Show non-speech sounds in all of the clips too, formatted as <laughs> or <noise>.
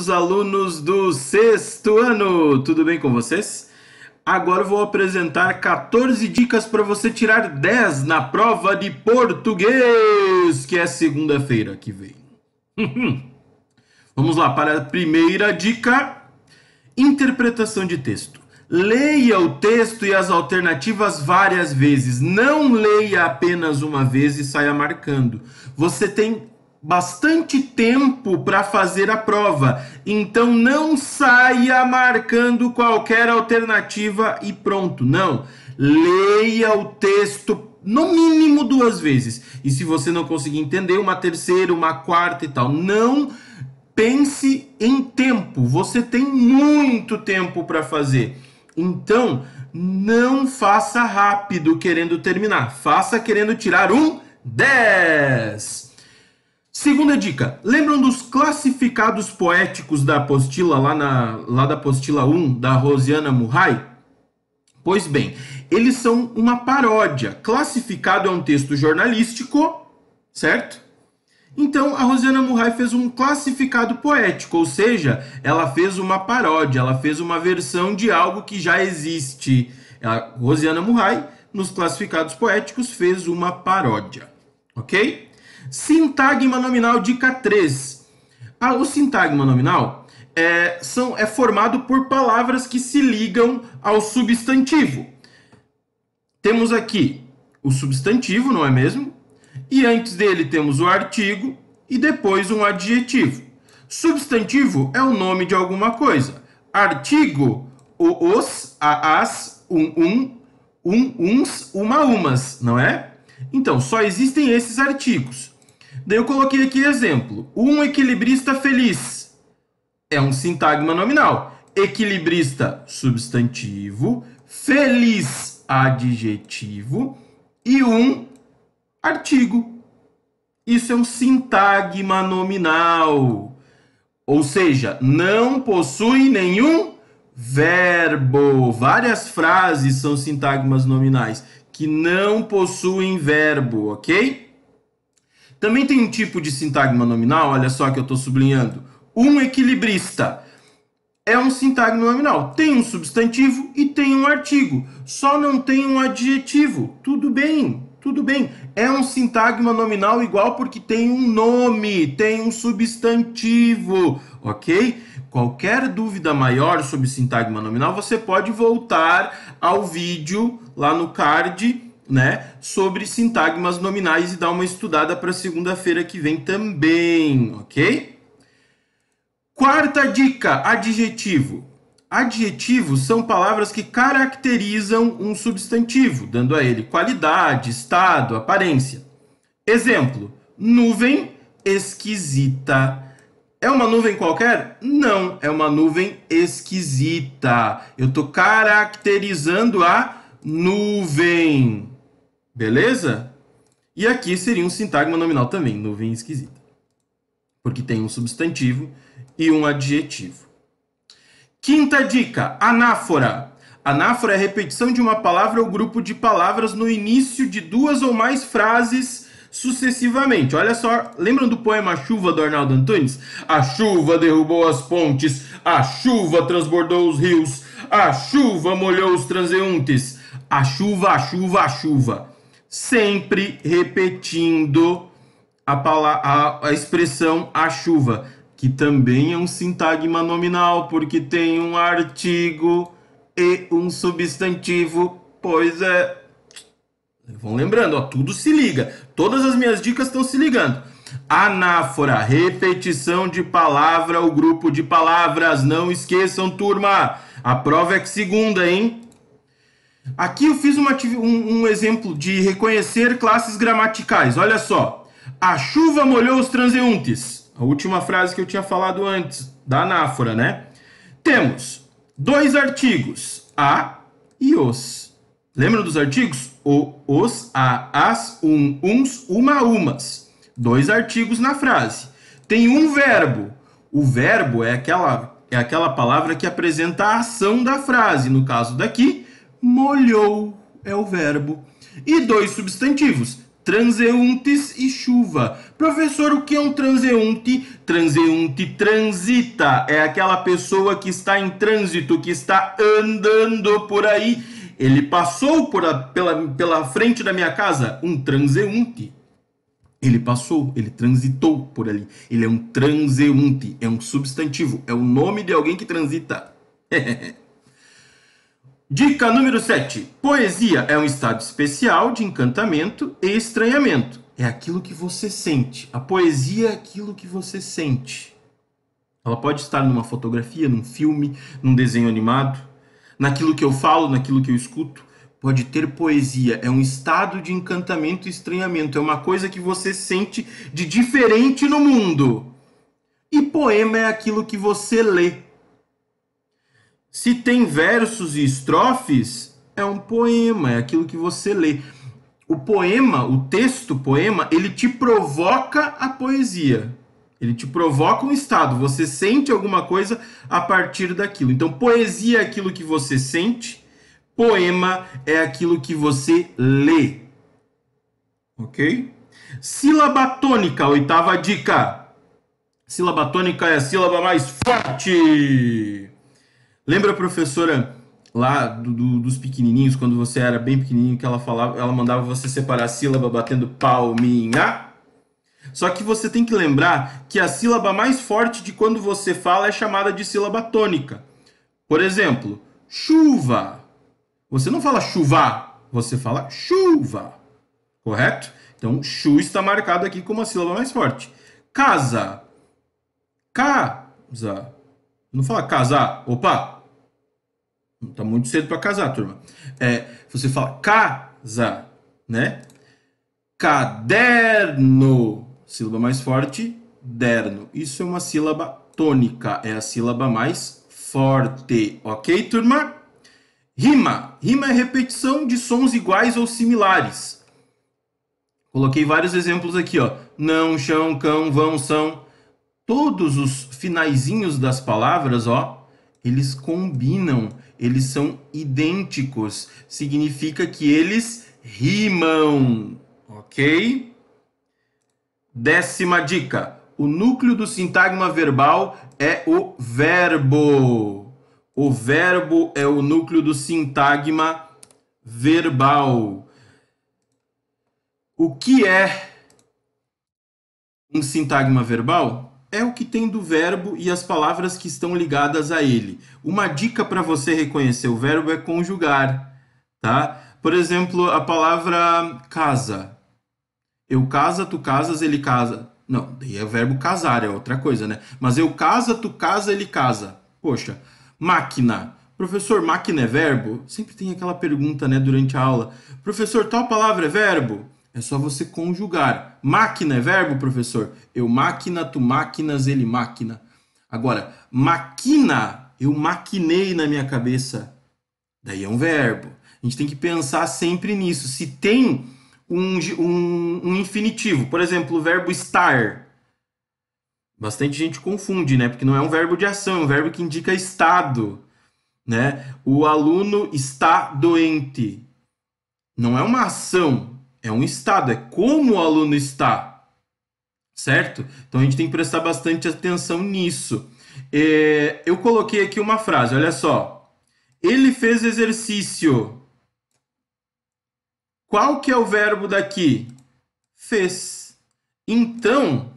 os alunos do sexto ano. Tudo bem com vocês? Agora eu vou apresentar 14 dicas para você tirar 10 na prova de português, que é segunda-feira que vem. <laughs> Vamos lá para a primeira dica: interpretação de texto. Leia o texto e as alternativas várias vezes. Não leia apenas uma vez e saia marcando. Você tem bastante tempo para fazer a prova. Então não saia marcando qualquer alternativa e pronto, não. Leia o texto no mínimo duas vezes. E se você não conseguir entender, uma terceira, uma quarta e tal. Não pense em tempo. Você tem muito tempo para fazer. Então, não faça rápido querendo terminar. Faça querendo tirar um 10. Segunda dica, lembram dos classificados poéticos da apostila, lá, na, lá da apostila 1, da Rosiana Murray? Pois bem, eles são uma paródia. Classificado é um texto jornalístico, certo? Então, a Rosiana Murray fez um classificado poético, ou seja, ela fez uma paródia, ela fez uma versão de algo que já existe. A Rosiana Murray, nos classificados poéticos, fez uma paródia, ok? Sintagma nominal, dica 3. Ah, o sintagma nominal é, são, é formado por palavras que se ligam ao substantivo. Temos aqui o substantivo, não é mesmo? E antes dele temos o artigo e depois um adjetivo. Substantivo é o nome de alguma coisa. Artigo, o, os, a, as, um, um, um, uns, uma, umas, não é? Então, só existem esses artigos. Daí eu coloquei aqui exemplo. Um equilibrista feliz é um sintagma nominal. Equilibrista substantivo, feliz adjetivo e um artigo. Isso é um sintagma nominal. Ou seja, não possui nenhum verbo. Várias frases são sintagmas nominais que não possuem verbo, ok? Também tem um tipo de sintagma nominal, olha só que eu estou sublinhando. Um equilibrista é um sintagma nominal. Tem um substantivo e tem um artigo. Só não tem um adjetivo. Tudo bem, tudo bem. É um sintagma nominal igual porque tem um nome, tem um substantivo, ok? Qualquer dúvida maior sobre sintagma nominal, você pode voltar ao vídeo lá no card né, sobre sintagmas nominais e dar uma estudada para segunda-feira que vem também, ok? Quarta dica: adjetivo. Adjetivos são palavras que caracterizam um substantivo, dando a ele qualidade, estado, aparência. Exemplo: nuvem esquisita. É uma nuvem qualquer? Não, é uma nuvem esquisita. Eu estou caracterizando a nuvem. Beleza? E aqui seria um sintagma nominal também, nuvem esquisita. Porque tem um substantivo e um adjetivo. Quinta dica, anáfora. Anáfora é a repetição de uma palavra ou grupo de palavras no início de duas ou mais frases sucessivamente. Olha só, lembram do poema Chuva do Arnaldo Antunes? A chuva derrubou as pontes, a chuva transbordou os rios, a chuva molhou os transeuntes. A chuva, a chuva, a chuva sempre repetindo a, palavra, a, a expressão a chuva, que também é um sintagma nominal, porque tem um artigo e um substantivo, pois é. Vão lembrando, ó, tudo se liga. Todas as minhas dicas estão se ligando. Anáfora, repetição de palavra ou grupo de palavras. Não esqueçam, turma. A prova é que segunda, hein? Aqui eu fiz uma, um, um exemplo de reconhecer classes gramaticais. Olha só. A chuva molhou os transeuntes. A última frase que eu tinha falado antes, da anáfora, né? Temos dois artigos, a e os. Lembra dos artigos? O, os, a, as, um, uns, uma, umas. Dois artigos na frase. Tem um verbo. O verbo é aquela, é aquela palavra que apresenta a ação da frase. No caso daqui, molhou é o verbo. E dois substantivos, transeuntes e chuva. Professor, o que é um transeunte? Transeunte transita, é aquela pessoa que está em trânsito, que está andando por aí. Ele passou por a, pela, pela frente da minha casa, um transeunte. Ele passou, ele transitou por ali. Ele é um transeunte, é um substantivo, é o nome de alguém que transita. <laughs> Dica número 7. Poesia é um estado especial de encantamento e estranhamento. É aquilo que você sente. A poesia é aquilo que você sente. Ela pode estar numa fotografia, num filme, num desenho animado, naquilo que eu falo, naquilo que eu escuto. Pode ter poesia. É um estado de encantamento e estranhamento. É uma coisa que você sente de diferente no mundo. E poema é aquilo que você lê, se tem versos e estrofes, é um poema, é aquilo que você lê. O poema, o texto, o poema, ele te provoca a poesia. Ele te provoca um estado, você sente alguma coisa a partir daquilo. Então, poesia é aquilo que você sente, poema é aquilo que você lê. Ok? Sílaba tônica, oitava dica. Sílaba tônica é a sílaba mais forte. Lembra a professora lá do, do, dos pequenininhos, quando você era bem pequenininho, que ela falava, ela mandava você separar a sílaba batendo palminha? Só que você tem que lembrar que a sílaba mais forte de quando você fala é chamada de sílaba tônica. Por exemplo, chuva. Você não fala chuva, você fala chuva. Correto? Então, chu está marcado aqui como a sílaba mais forte. Casa. Casa. Não fala casar. Opa, Tá muito cedo para casar, turma. É, você fala casa, né? Caderno. Sílaba mais forte, derno. Isso é uma sílaba tônica, é a sílaba mais forte, ok, turma? Rima. Rima é repetição de sons iguais ou similares. Coloquei vários exemplos aqui, ó. Não, chão, cão, vão, são. Todos os finaizinhos das palavras, ó, eles combinam, eles são idênticos. Significa que eles rimam, ok? Décima dica: o núcleo do sintagma verbal é o verbo. O verbo é o núcleo do sintagma verbal. O que é um sintagma verbal? é o que tem do verbo e as palavras que estão ligadas a ele. Uma dica para você reconhecer o verbo é conjugar, tá? Por exemplo, a palavra casa. Eu casa, tu casas, ele casa. Não, daí é o verbo casar, é outra coisa, né? Mas eu casa, tu casa, ele casa. Poxa, máquina. Professor, máquina é verbo? Sempre tem aquela pergunta, né, durante a aula. Professor, tal palavra é verbo? É só você conjugar. Máquina é verbo, professor? Eu máquina, tu máquinas, ele máquina. Agora, máquina. eu maquinei na minha cabeça. Daí é um verbo. A gente tem que pensar sempre nisso. Se tem um, um, um infinitivo, por exemplo, o verbo estar. Bastante gente confunde, né? Porque não é um verbo de ação, é um verbo que indica estado. Né? O aluno está doente. Não é uma ação, é um estado, é como o aluno está, certo? Então a gente tem que prestar bastante atenção nisso. É, eu coloquei aqui uma frase, olha só. Ele fez exercício. Qual que é o verbo daqui? Fez. Então,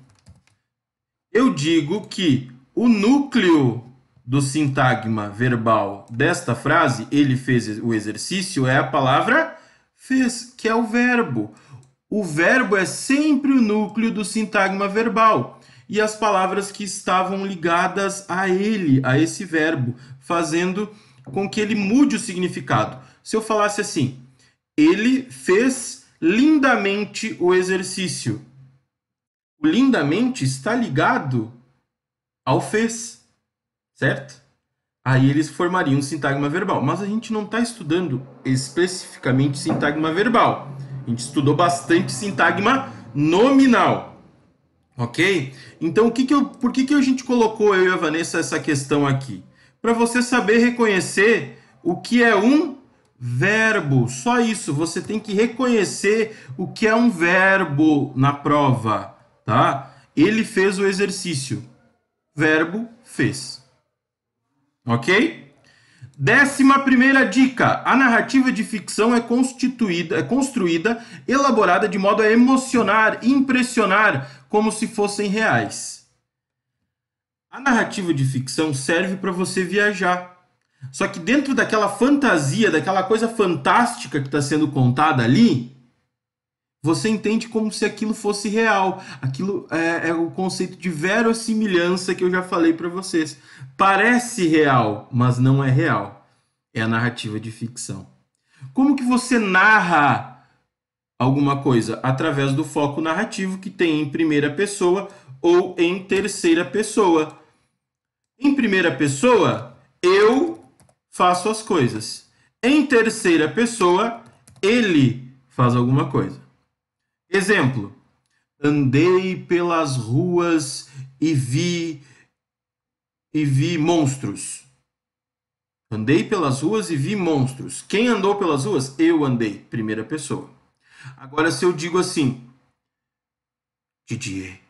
eu digo que o núcleo do sintagma verbal desta frase, ele fez o exercício, é a palavra fez, que é o verbo. O verbo é sempre o núcleo do sintagma verbal e as palavras que estavam ligadas a ele, a esse verbo, fazendo com que ele mude o significado. Se eu falasse assim, ele fez lindamente o exercício. O lindamente está ligado ao fez, certo? Aí eles formariam um sintagma verbal. Mas a gente não está estudando especificamente sintagma verbal. A gente estudou bastante sintagma nominal. Ok? Então, o que que eu, por que, que a gente colocou, eu e a Vanessa, essa questão aqui? Para você saber reconhecer o que é um verbo. Só isso, você tem que reconhecer o que é um verbo na prova, tá? Ele fez o exercício. Verbo fez. Ok? Décima primeira dica: a narrativa de ficção é constituída, é construída, elaborada de modo a emocionar, impressionar, como se fossem reais. A narrativa de ficção serve para você viajar. Só que dentro daquela fantasia, daquela coisa fantástica que está sendo contada ali, você entende como se aquilo fosse real. Aquilo é, é o conceito de verossimilhança que eu já falei para vocês. Parece real, mas não é real. É a narrativa de ficção. Como que você narra alguma coisa? Através do foco narrativo que tem em primeira pessoa ou em terceira pessoa. Em primeira pessoa, eu faço as coisas. Em terceira pessoa, ele faz alguma coisa. Exemplo: andei pelas ruas e vi e vi monstros. Andei pelas ruas e vi monstros. Quem andou pelas ruas? Eu andei, primeira pessoa. Agora se eu digo assim: Didier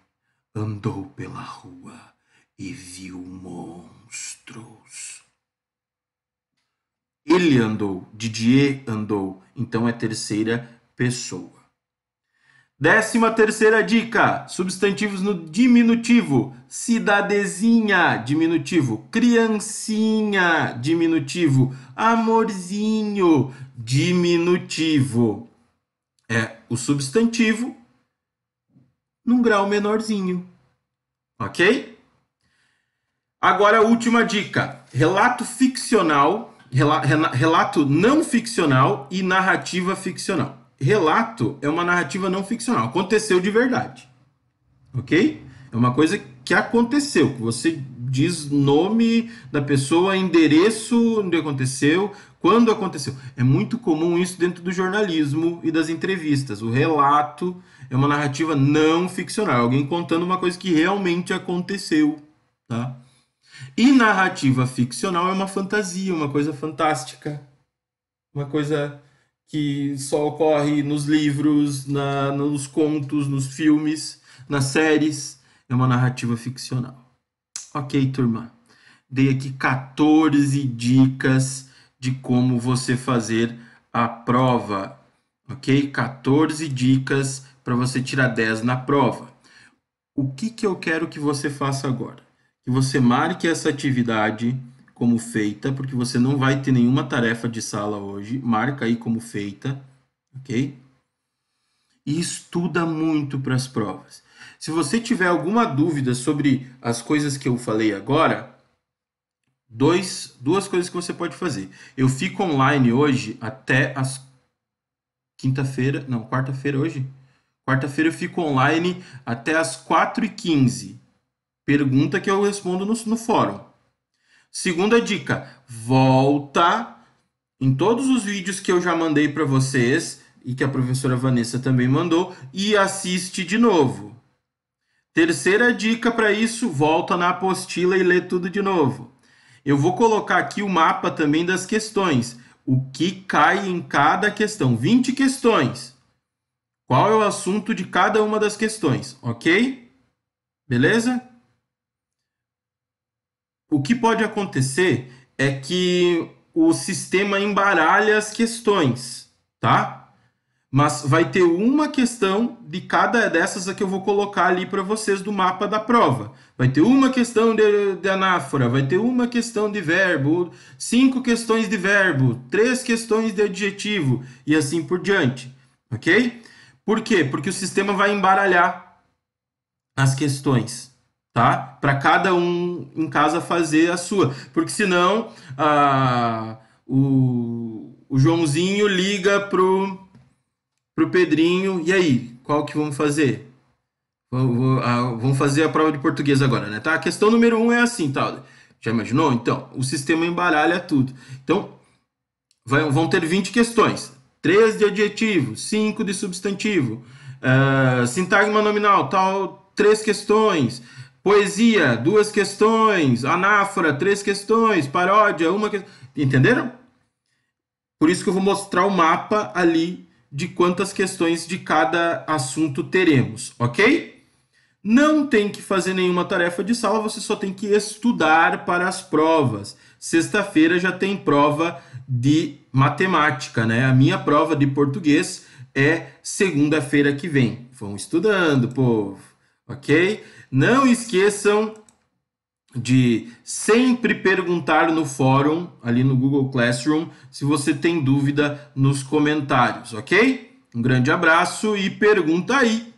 andou pela rua e viu monstros. Ele andou, Didier andou, então é terceira pessoa. Décima terceira dica: substantivos no diminutivo. Cidadezinha, diminutivo. Criancinha, diminutivo. Amorzinho, diminutivo. É o substantivo num grau menorzinho. Ok? Agora a última dica: relato ficcional, relato não ficcional e narrativa ficcional relato é uma narrativa não ficcional. Aconteceu de verdade. Ok? É uma coisa que aconteceu, que você diz nome da pessoa, endereço onde aconteceu, quando aconteceu. É muito comum isso dentro do jornalismo e das entrevistas. O relato é uma narrativa não ficcional, alguém contando uma coisa que realmente aconteceu, tá? E narrativa ficcional é uma fantasia, uma coisa fantástica, uma coisa que só ocorre nos livros, na, nos contos, nos filmes, nas séries. É uma narrativa ficcional. Ok, turma. Dei aqui 14 dicas de como você fazer a prova. Ok? 14 dicas para você tirar 10 na prova. O que, que eu quero que você faça agora? Que você marque essa atividade como feita, porque você não vai ter nenhuma tarefa de sala hoje. Marca aí como feita, ok? E estuda muito para as provas. Se você tiver alguma dúvida sobre as coisas que eu falei agora, dois, duas coisas que você pode fazer. Eu fico online hoje até as quinta-feira, não, quarta-feira hoje. Quarta-feira eu fico online até as 4h15. Pergunta que eu respondo no, no fórum. Segunda dica, volta em todos os vídeos que eu já mandei para vocês e que a professora Vanessa também mandou e assiste de novo. Terceira dica para isso, volta na apostila e lê tudo de novo. Eu vou colocar aqui o mapa também das questões. O que cai em cada questão? 20 questões. Qual é o assunto de cada uma das questões, ok? Beleza? o que pode acontecer é que o sistema embaralha as questões, tá? Mas vai ter uma questão de cada dessas que eu vou colocar ali para vocês do mapa da prova. Vai ter uma questão de, de, anáfora, vai ter uma questão de verbo, cinco questões de verbo, três questões de adjetivo e assim por diante, ok? Por quê? Porque o sistema vai embaralhar as questões tá? Para cada um em casa fazer a sua, porque senão a, o, o Joãozinho liga pro pro Pedrinho e aí qual que vamos fazer? Vamos fazer a prova de português agora, né? Tá? A questão número um é assim, tal. Tá? Já imaginou? Então, o sistema embaralha tudo. Então, vai, vão ter 20 questões. 3 de adjetivo, 5 de substantivo, uh, sintagma nominal, tal, três questões, Poesia, duas questões. Anáfora, três questões. Paródia, uma questão. Entenderam? Por isso que eu vou mostrar o mapa ali de quantas questões de cada assunto teremos, ok? Não tem que fazer nenhuma tarefa de sala, você só tem que estudar para as provas. Sexta-feira já tem prova de matemática, né? A minha prova de português é segunda-feira que vem. Vão estudando, povo, ok? Não esqueçam de sempre perguntar no fórum, ali no Google Classroom, se você tem dúvida nos comentários, ok? Um grande abraço e pergunta aí!